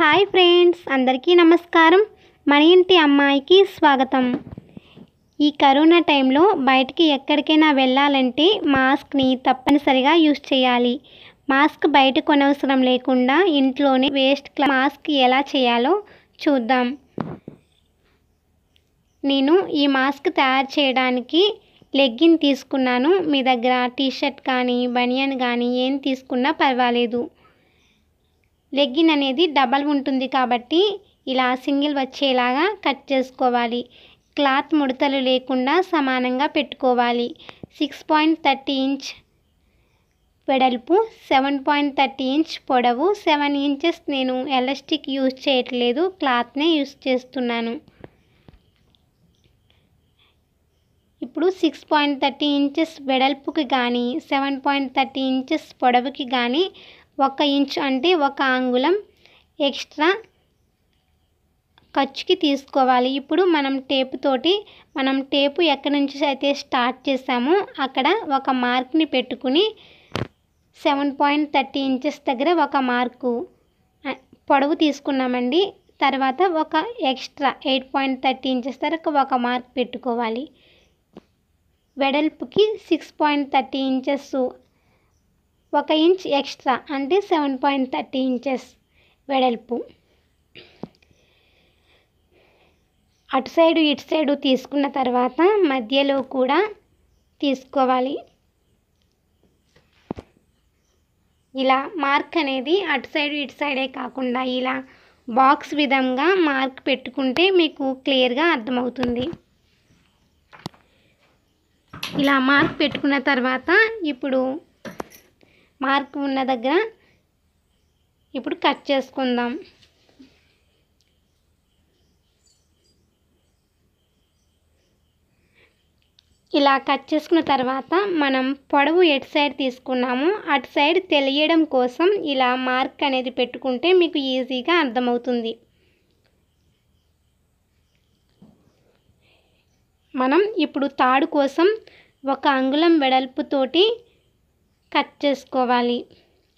hi friends అందరికీ నమస్కారం మన ఇంటి అమ్మాయికి స్వాగతం ఈ కరోనా టైంలో బయటికి ఎక్కడికైనా వెళ్ళాలంటే మాస్క్ని తప్పనిసరిగా యూజ్ చేయాలి మాస్క్ బయట కొనవసరం లేకుండా ఇంట్లోనే వేస్ట్ మాస్క్ ఎలా చేయాలో చూద్దాం నేను ఈ మాస్క్ తయారు చేయడానికి లెగ్గిన్ తీసుకున్నాను మీ దగ్గర టీషర్ట్ కానీ బనియన్ కానీ ఏం తీసుకున్నా పర్వాలేదు లెగ్గిన్ అనేది డబల్ ఉంటుంది కాబట్టి ఇలా సింగిల్ వచ్చేలాగా కట్ చేసుకోవాలి క్లాత్ ముడతలు లేకుండా సమానంగా పెట్టుకోవాలి సిక్స్ పాయింట్ థర్టీ ఇంచ్ వెడల్పు సెవెన్ పాయింట్ థర్టీ ఇంచ్ పొడవు సెవెన్ ఇంచెస్ నేను ఎలాస్టిక్ యూజ్ చేయట్లేదు క్లాత్నే యూజ్ చేస్తున్నాను ఇప్పుడు సిక్స్ పాయింట్ థర్టీ ఇంచెస్ వెడల్పుకి కానీ సెవెన్ పాయింట్ థర్టీ ఇంచెస్ పొడవుకి కానీ ఒక ఇంచ్ అంటే ఒక అంగుళం ఎక్స్ట్రా ఖర్చుకి తీసుకోవాలి ఇప్పుడు మనం టేపు తోటి మనం టేపు ఎక్కడి నుంచి అయితే స్టార్ట్ చేసామో అక్కడ ఒక మార్క్ని పెట్టుకుని సెవెన్ పాయింట్ థర్టీ ఇంచెస్ దగ్గర ఒక మార్కు పొడవు తీసుకున్నామండి తర్వాత ఒక extra eight point thirty inches దగ్గర ఒక మార్క్ పెట్టుకోవాలి వెడల్పుకి సిక్స్ పాయింట్ థర్టీ ఇంచెస్ ఒక ఇంచ్ ఎక్స్ట్రా అంటే సెవెన్ పాయింట్ థర్టీ ఇంచెస్ వెడల్పు అటు సైడు ఇటు సైడు తీసుకున్న తర్వాత మధ్యలో కూడా తీసుకోవాలి ఇలా మార్క్ అనేది అటు సైడు ఇటు సైడే కాకుండా ఇలా బాక్స్ విధంగా మార్క్ పెట్టుకుంటే మీకు క్లియర్గా అర్థమవుతుంది ఇలా మార్క్ పెట్టుకున్న తర్వాత ఇప్పుడు మార్క్ ఉన్న దగ్గర ఇప్పుడు కట్ చేసుకుందాం ఇలా కట్ చేసుకున్న తర్వాత మనం పొడవు ఎటు సైడ్ తీసుకున్నాము అటు సైడ్ తెలియడం కోసం ఇలా మార్క్ అనేది పెట్టుకుంటే మీకు ఈజీగా అర్థమవుతుంది మనం ఇప్పుడు తాడు కోసం ఒక అంగుళం వెడల్పుతోటి కట్ చేసుకోవాలి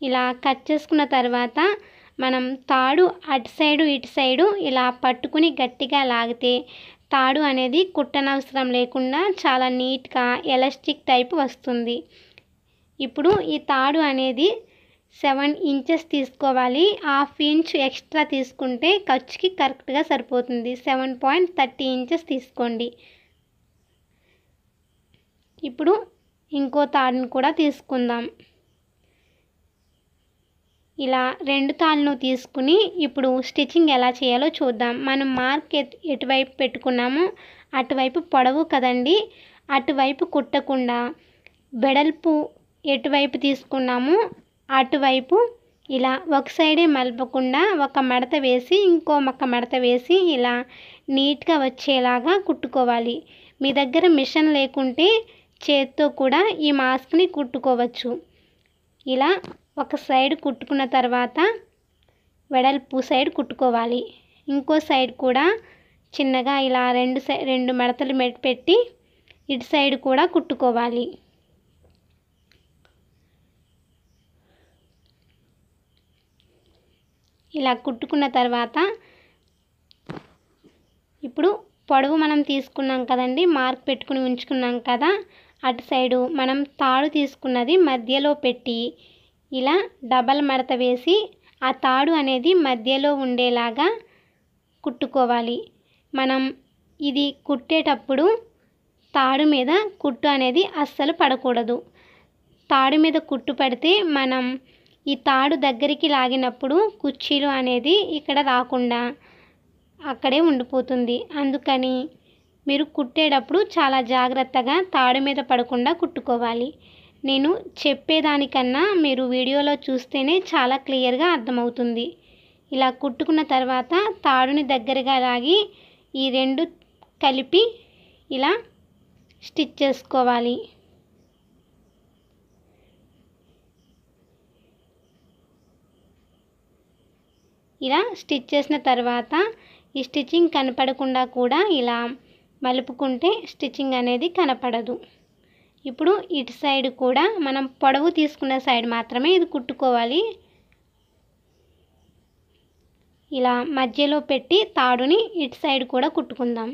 ఇలా కట్ చేసుకున్న తర్వాత మనం తాడు అటు సైడు ఇటు సైడు ఇలా పట్టుకుని గట్టిగా లాగితే తాడు అనేది కుట్టనవసరం లేకుండా చాలా నీట్గా ఎలాస్టిక్ టైప్ వస్తుంది ఇప్పుడు ఈ తాడు అనేది సెవెన్ ఇంచెస్ తీసుకోవాలి హాఫ్ ఇంచ్ ఎక్స్ట్రా తీసుకుంటే ఖర్చుకి కరెక్ట్గా సరిపోతుంది సెవెన్ పాయింట్ థర్టీ ఇంచెస్ తీసుకోండి ఇప్పుడు ఇంకో తాడును కూడా తీసుకుందాం ఇలా రెండు తాళ్ళను తీసుకుని ఇప్పుడు స్టిచ్చింగ్ ఎలా చేయాలో చూద్దాం మనం మార్క్ ఎటువైపు పెట్టుకున్నామో అటువైపు పొడవు కదండి అటువైపు కుట్టకుండా వెడల్పు ఎటువైపు తీసుకున్నాము అటువైపు ఇలా ఒక సైడే మలపకుండా ఒక మడత వేసి ఇంకో మొక్క మడత వేసి ఇలా నీట్గా వచ్చేలాగా కుట్టుకోవాలి మీ దగ్గర మిషన్ లేకుంటే చేత్తో కూడా ఈ మాస్క్ని కుట్టుకోవచ్చు ఇలా ఒక సైడ్ కుట్టుకున్న తర్వాత వెడల్పు సైడ్ కుట్టుకోవాలి ఇంకో సైడ్ కూడా చిన్నగా ఇలా రెండు సై రెండు మడతలు పెట్టి ఇటు సైడ్ కూడా కుట్టుకోవాలి ఇలా కుట్టుకున్న తర్వాత ఇప్పుడు పొడవు మనం తీసుకున్నాం కదండి మార్క్ పెట్టుకుని ఉంచుకున్నాం కదా అటు సైడు మనం తాడు తీసుకున్నది మధ్యలో పెట్టి ఇలా డబల్ మడత వేసి ఆ తాడు అనేది మధ్యలో ఉండేలాగా కుట్టుకోవాలి మనం ఇది కుట్టేటప్పుడు తాడు మీద కుట్టు అనేది అస్సలు పడకూడదు తాడు మీద కుట్టు పడితే మనం ఈ తాడు దగ్గరికి లాగినప్పుడు కుర్చీలు అనేది ఇక్కడ రాకుండా అక్కడే ఉండిపోతుంది అందుకని మీరు కుట్టేటప్పుడు చాలా జాగ్రత్తగా తాడు మీద పడకుండా కుట్టుకోవాలి నేను చెప్పేదానికన్నా మీరు వీడియోలో చూస్తేనే చాలా క్లియర్గా అర్థమవుతుంది ఇలా కుట్టుకున్న తర్వాత తాడుని దగ్గరగా లాగి ఈ రెండు కలిపి ఇలా స్టిచ్ చేసుకోవాలి ఇలా స్టిచ్ చేసిన తర్వాత ఈ స్టిచ్చింగ్ కనపడకుండా కూడా ఇలా మలుపుకుంటే స్టిచ్చింగ్ అనేది కనపడదు ఇప్పుడు ఇటు సైడ్ కూడా మనం పొడవు తీసుకున్న సైడ్ మాత్రమే ఇది కుట్టుకోవాలి ఇలా మధ్యలో పెట్టి తాడుని ఇటు సైడ్ కూడా కుట్టుకుందాం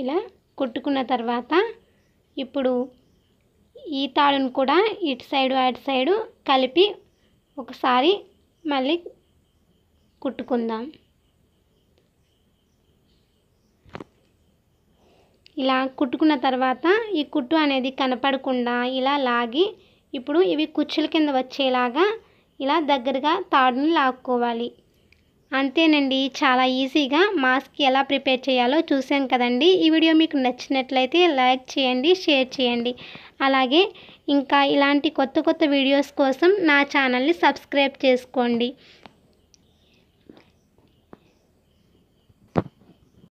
ఇలా కుట్టుకున్న తర్వాత ఇప్పుడు ఈ తాడును కూడా ఇటు సైడు అటు సైడు కలిపి ఒకసారి మళ్ళీ కుట్టుకుందాం ఇలా కుట్టుకున్న తర్వాత ఈ కుట్టు అనేది కనపడకుండా ఇలా లాగి ఇప్పుడు ఇవి కుచ్చుల కింద వచ్చేలాగా ఇలా దగ్గరగా తాడుని లాక్కోవాలి అంతేనండి చాలా ఈజీగా మాస్క్ ఎలా ప్రిపేర్ చేయాలో చూసాం కదండి ఈ వీడియో మీకు నచ్చినట్లయితే లైక్ చేయండి షేర్ చేయండి అలాగే ఇంకా ఇలాంటి కొత్త కొత్త వీడియోస్ కోసం నా ఛానల్ని సబ్స్క్రైబ్ చేసుకోండి